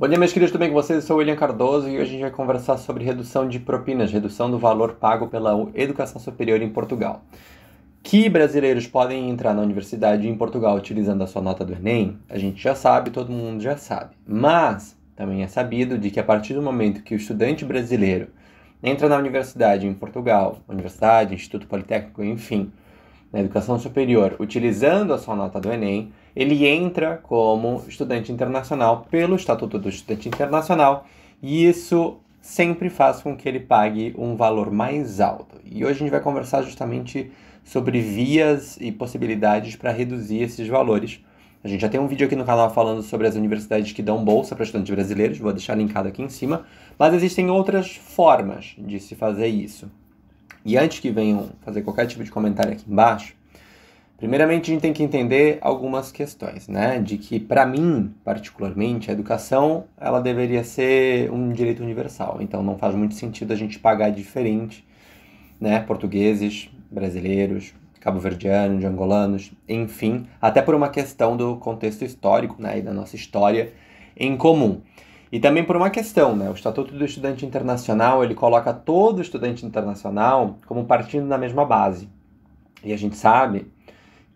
Bom dia, meus queridos, tudo bem com vocês? Eu sou o William Cardoso e hoje a gente vai conversar sobre redução de propinas, redução do valor pago pela educação superior em Portugal. Que brasileiros podem entrar na universidade em Portugal utilizando a sua nota do Enem, a gente já sabe, todo mundo já sabe. Mas também é sabido de que a partir do momento que o estudante brasileiro entra na universidade em Portugal, universidade, instituto politécnico, enfim, na educação superior utilizando a sua nota do Enem, ele entra como estudante internacional pelo Estatuto do Estudante Internacional e isso sempre faz com que ele pague um valor mais alto. E hoje a gente vai conversar justamente sobre vias e possibilidades para reduzir esses valores. A gente já tem um vídeo aqui no canal falando sobre as universidades que dão bolsa para estudantes brasileiros, vou deixar linkado aqui em cima, mas existem outras formas de se fazer isso. E antes que venham fazer qualquer tipo de comentário aqui embaixo, primeiramente a gente tem que entender algumas questões, né? De que para mim, particularmente, a educação, ela deveria ser um direito universal. Então não faz muito sentido a gente pagar diferente, né, portugueses, brasileiros, cabo-verdianos, angolanos, enfim, até por uma questão do contexto histórico, né, e da nossa história em comum. E também por uma questão, né? O Estatuto do Estudante Internacional, ele coloca todo estudante internacional como partindo da mesma base. E a gente sabe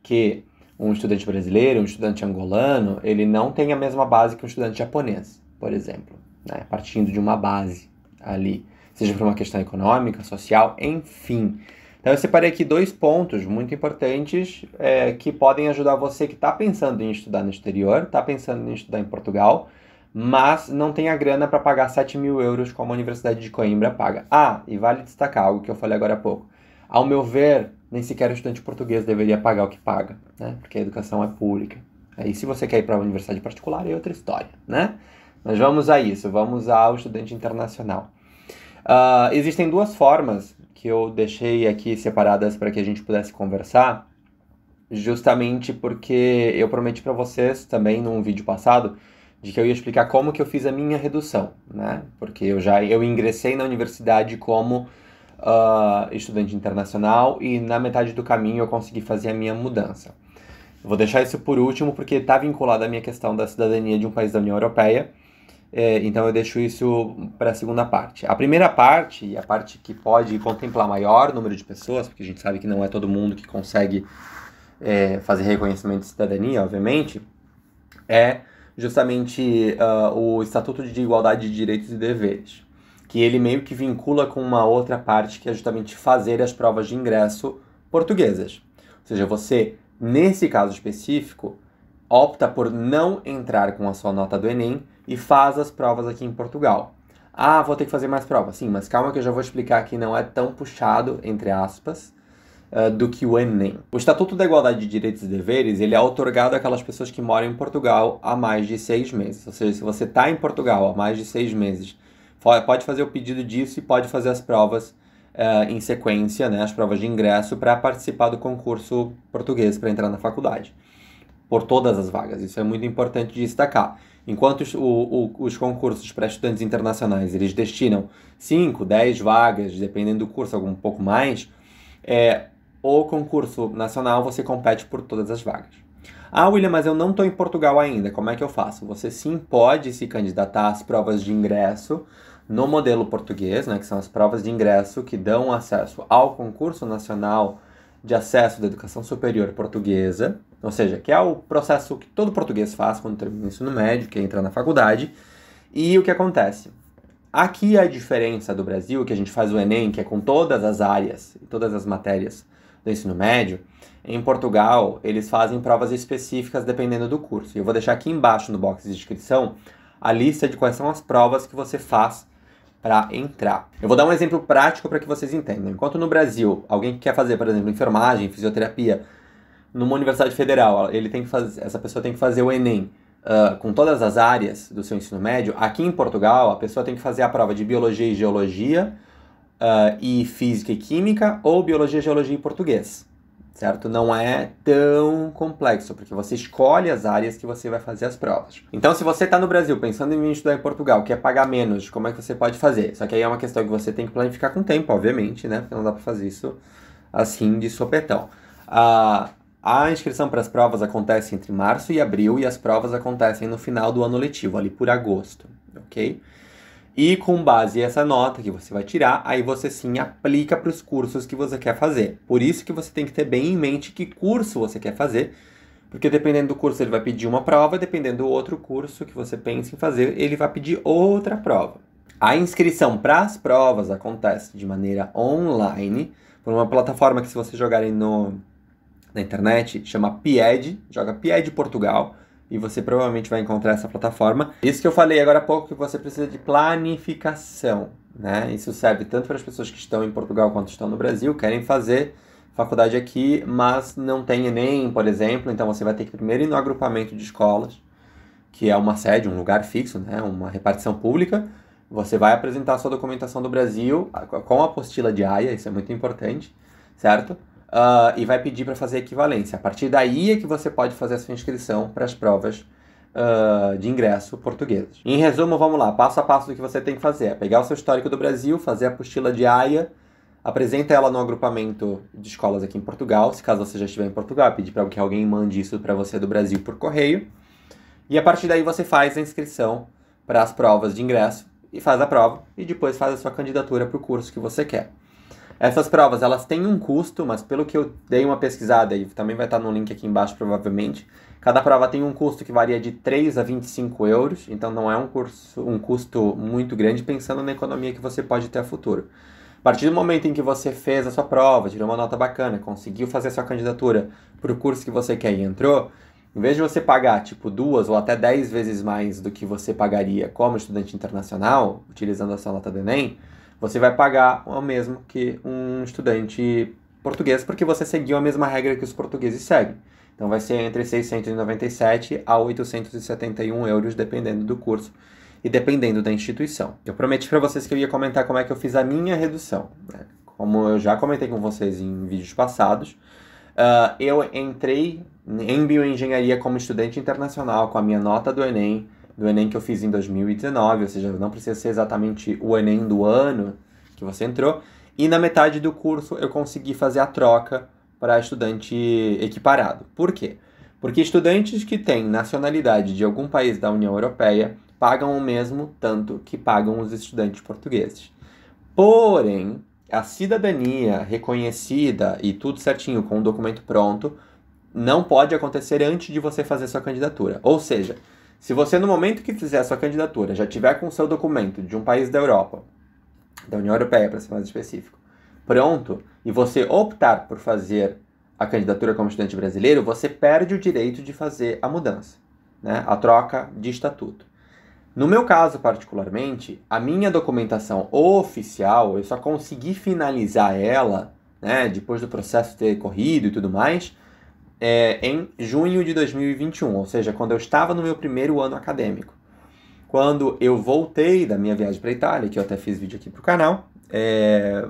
que um estudante brasileiro, um estudante angolano, ele não tem a mesma base que um estudante japonês, por exemplo, né? Partindo de uma base ali, seja por uma questão econômica, social, enfim. Então eu separei aqui dois pontos muito importantes é, que podem ajudar você que está pensando em estudar no exterior, está pensando em estudar em Portugal, mas não tem a grana para pagar 7 mil euros como a Universidade de Coimbra paga. Ah, e vale destacar algo que eu falei agora há pouco. Ao meu ver, nem sequer o estudante português deveria pagar o que paga, né? porque a educação é pública. Aí se você quer ir para uma universidade particular é outra história, né? Mas vamos a isso, vamos ao estudante internacional. Uh, existem duas formas que eu deixei aqui separadas para que a gente pudesse conversar, justamente porque eu prometi para vocês também num vídeo passado de que eu ia explicar como que eu fiz a minha redução, né? Porque eu já eu ingressei na universidade como uh, estudante internacional e na metade do caminho eu consegui fazer a minha mudança. vou deixar isso por último porque está vinculado à minha questão da cidadania de um país da União Europeia. É, então eu deixo isso para a segunda parte. A primeira parte, e a parte que pode contemplar maior número de pessoas, porque a gente sabe que não é todo mundo que consegue é, fazer reconhecimento de cidadania, obviamente, é justamente uh, o Estatuto de Igualdade de Direitos e Deveres, que ele meio que vincula com uma outra parte que é justamente fazer as provas de ingresso portuguesas. Ou seja, você, nesse caso específico, opta por não entrar com a sua nota do Enem e faz as provas aqui em Portugal. Ah, vou ter que fazer mais provas. Sim, mas calma que eu já vou explicar que não é tão puxado, entre aspas, ah, do que o Enem. O Estatuto da Igualdade de Direitos e Deveres ele é otorgado àquelas pessoas que moram em Portugal há mais de seis meses. Ou seja, se você está em Portugal há mais de seis meses, pode fazer o pedido disso e pode fazer as provas uh, em sequência, né, as provas de ingresso, para participar do concurso português para entrar na faculdade. Por todas as vagas, isso é muito importante destacar. Enquanto os, o, o, os concursos para estudantes internacionais eles destinam 5, 10 vagas, dependendo do curso, algum pouco mais, é, o concurso nacional, você compete por todas as vagas. Ah, William, mas eu não estou em Portugal ainda, como é que eu faço? Você sim pode se candidatar às provas de ingresso no modelo português, né, que são as provas de ingresso que dão acesso ao concurso nacional de acesso da educação superior portuguesa, ou seja, que é o processo que todo português faz quando termina o ensino médio, que é entrar na faculdade. E o que acontece? Aqui é a diferença do Brasil, que a gente faz o Enem, que é com todas as áreas, todas as matérias do ensino médio, em Portugal eles fazem provas específicas dependendo do curso. Eu vou deixar aqui embaixo no box de inscrição a lista de quais são as provas que você faz para entrar. Eu vou dar um exemplo prático para que vocês entendam. Enquanto no Brasil, alguém que quer fazer, por exemplo, enfermagem, fisioterapia, numa universidade federal, ele tem que fazer, essa pessoa tem que fazer o Enem uh, com todas as áreas do seu ensino médio. Aqui em Portugal, a pessoa tem que fazer a prova de biologia e geologia, uh, e física e química ou biologia, geologia e português, certo? Não é tão complexo, porque você escolhe as áreas que você vai fazer as provas. Então, se você está no Brasil pensando em estudar em Portugal, quer pagar menos, como é que você pode fazer? Só que aí é uma questão que você tem que planificar com tempo, obviamente, né? Porque não dá para fazer isso assim de sopetão. Uh, a inscrição para as provas acontece entre março e abril e as provas acontecem no final do ano letivo, ali por agosto, ok? E com base essa nota que você vai tirar, aí você sim aplica para os cursos que você quer fazer. Por isso que você tem que ter bem em mente que curso você quer fazer, porque dependendo do curso ele vai pedir uma prova, dependendo do outro curso que você pensa em fazer, ele vai pedir outra prova. A inscrição para as provas acontece de maneira online, por uma plataforma que se jogar jogarem no, na internet, chama PIED, joga PIED Portugal, e você provavelmente vai encontrar essa plataforma. Isso que eu falei agora há pouco, que você precisa de planificação, né? Isso serve tanto para as pessoas que estão em Portugal quanto estão no Brasil, querem fazer faculdade aqui, mas não tem ENEM, por exemplo, então você vai ter que primeiro ir no agrupamento de escolas, que é uma sede, um lugar fixo, né? Uma repartição pública, você vai apresentar sua documentação do Brasil com a apostila de AIA, isso é muito importante, certo? uh, e vai pedir para fazer equivalência. A partir daí é que você pode fazer a sua inscrição para as provas Uh, de ingresso portuguesas. Em resumo, vamos lá, passo a passo do que você tem que fazer. É pegar o seu histórico do Brasil, fazer a apostila de AIA, apresenta ela no agrupamento de escolas aqui em Portugal, se caso você já estiver em Portugal, é pedir para que alguém mande isso para você do Brasil por correio. E a partir daí você faz a inscrição para as provas de ingresso e faz a prova e depois faz a sua candidatura para o curso que você quer. Essas provas, elas têm um custo, mas pelo que eu dei uma pesquisada, e também vai estar no link aqui embaixo provavelmente, cada prova tem um custo que varia de 3 a 25 euros, então não é um, curso, um custo muito grande pensando na economia que você pode ter a futuro. A partir do momento em que você fez a sua prova, tirou uma nota bacana, conseguiu fazer a sua candidatura para o curso que você quer e entrou, em vez de você pagar tipo duas ou até dez vezes mais do que você pagaria como estudante internacional, utilizando a sua nota do Enem, você vai pagar o mesmo que um estudante português, porque você seguiu a mesma regra que os portugueses seguem. Então vai ser entre 697 a 871 euros, dependendo do curso e dependendo da instituição. Eu prometi para vocês que eu ia comentar como é que eu fiz a minha redução. Né? Como eu já comentei com vocês em vídeos passados, uh, eu entrei em bioengenharia como estudante internacional com a minha nota do Enem, do Enem que eu fiz em 2019, ou seja, não precisa ser exatamente o Enem do ano que você entrou. E na metade do curso eu consegui fazer a troca para estudante equiparado. Por quê? Porque estudantes que têm nacionalidade de algum país da União Europeia pagam o mesmo tanto que pagam os estudantes portugueses. Porém, a cidadania reconhecida e tudo certinho com o documento pronto não pode acontecer antes de você fazer sua candidatura. Ou seja, se você, no momento que fizer a sua candidatura, já tiver com o seu documento de um país da Europa, da União Europeia, para ser mais específico, pronto, e você optar por fazer a candidatura como estudante brasileiro, você perde o direito de fazer a mudança, né? a troca de estatuto. No meu caso, particularmente, a minha documentação oficial, eu só consegui finalizar ela, né, depois do processo ter corrido e tudo mais, é, em junho de 2021, ou seja, quando eu estava no meu primeiro ano acadêmico. Quando eu voltei da minha viagem para a Itália, que eu até fiz vídeo aqui para o canal, é,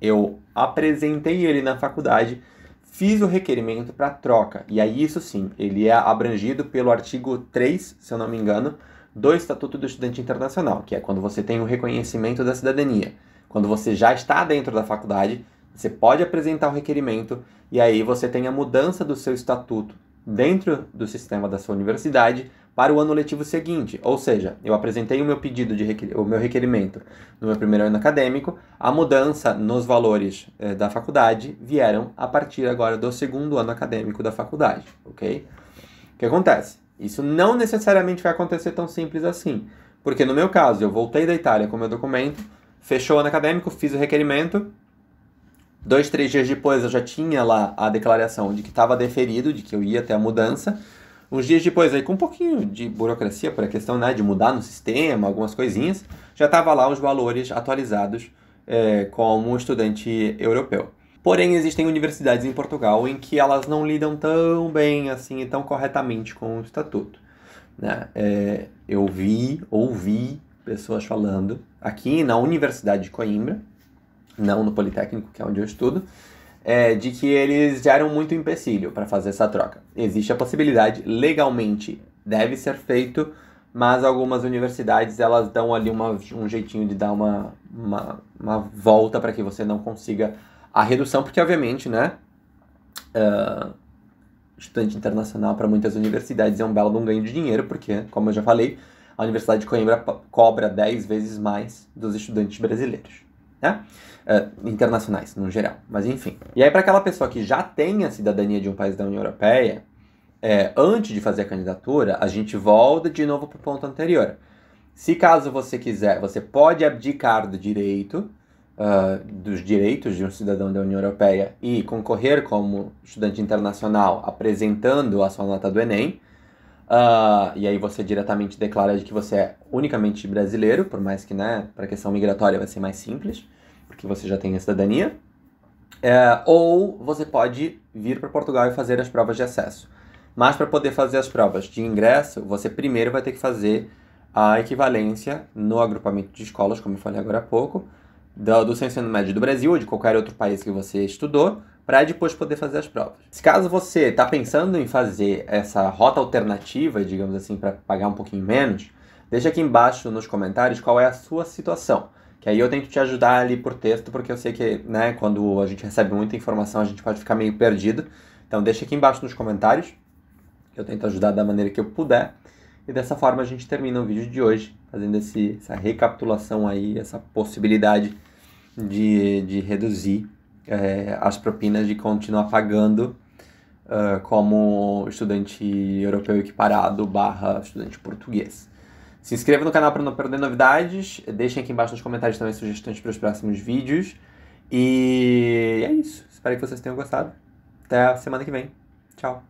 eu apresentei ele na faculdade, fiz o requerimento para troca. E aí, isso sim, ele é abrangido pelo artigo 3, se eu não me engano, do Estatuto do Estudante Internacional, que é quando você tem o reconhecimento da cidadania. Quando você já está dentro da faculdade, você pode apresentar o requerimento e aí você tem a mudança do seu estatuto dentro do sistema da sua universidade para o ano letivo seguinte. Ou seja, eu apresentei o meu pedido de requer... o meu requerimento no meu primeiro ano acadêmico, a mudança nos valores eh, da faculdade vieram a partir agora do segundo ano acadêmico da faculdade, ok? O que acontece? Isso não necessariamente vai acontecer tão simples assim, porque no meu caso eu voltei da Itália com meu documento, fechou o ano acadêmico, fiz o requerimento, Dois, três dias depois eu já tinha lá a declaração de que estava deferido, de que eu ia até a mudança. Uns dias depois, aí com um pouquinho de burocracia por a questão né, de mudar no sistema, algumas coisinhas, já estava lá os valores atualizados é, como estudante europeu. Porém, existem universidades em Portugal em que elas não lidam tão bem assim e tão corretamente com o estatuto. Né? É, eu vi, ouvi pessoas falando aqui na Universidade de Coimbra, não no Politécnico, que é onde eu estudo, é, de que eles geram muito empecilho para fazer essa troca. Existe a possibilidade, legalmente deve ser feito, mas algumas universidades elas dão ali uma, um jeitinho de dar uma, uma, uma volta para que você não consiga a redução, porque obviamente, né, uh, estudante internacional para muitas universidades é um belo um ganho de dinheiro, porque, como eu já falei, a Universidade de Coimbra cobra 10 vezes mais dos estudantes brasileiros né? Uh, internacionais, no geral. Mas enfim. E aí, para aquela pessoa que já tem a cidadania de um país da União Europeia, é, antes de fazer a candidatura, a gente volta de novo para o ponto anterior. Se caso você quiser, você pode abdicar do direito, uh, dos direitos de um cidadão da União Europeia e concorrer como estudante internacional apresentando a sua nota do Enem. Uh, e aí você diretamente declara de que você é unicamente brasileiro, por mais que, né, para questão migratória vai ser mais simples, porque você já tem a cidadania. É, ou você pode vir para Portugal e fazer as provas de acesso. Mas para poder fazer as provas de ingresso, você primeiro vai ter que fazer a equivalência no agrupamento de escolas, como eu falei agora há pouco, do, do ensino médio do Brasil ou de qualquer outro país que você estudou, para depois poder fazer as provas. Se caso você está pensando em fazer essa rota alternativa, digamos assim, para pagar um pouquinho menos, deixa aqui embaixo nos comentários qual é a sua situação. Que aí eu tento te ajudar ali por texto, porque eu sei que, né, quando a gente recebe muita informação, a gente pode ficar meio perdido. Então deixa aqui embaixo nos comentários. Eu tento ajudar da maneira que eu puder. E dessa forma a gente termina o vídeo de hoje, fazendo esse, essa recapitulação aí, essa possibilidade de, de reduzir é, as propinas de continuar pagando uh, como estudante europeu equiparado barra estudante português. Se inscreva no canal para não perder novidades, deixem aqui embaixo nos comentários também sugestões para os próximos vídeos. E é isso. Espero que vocês tenham gostado. Até a semana que vem. Tchau.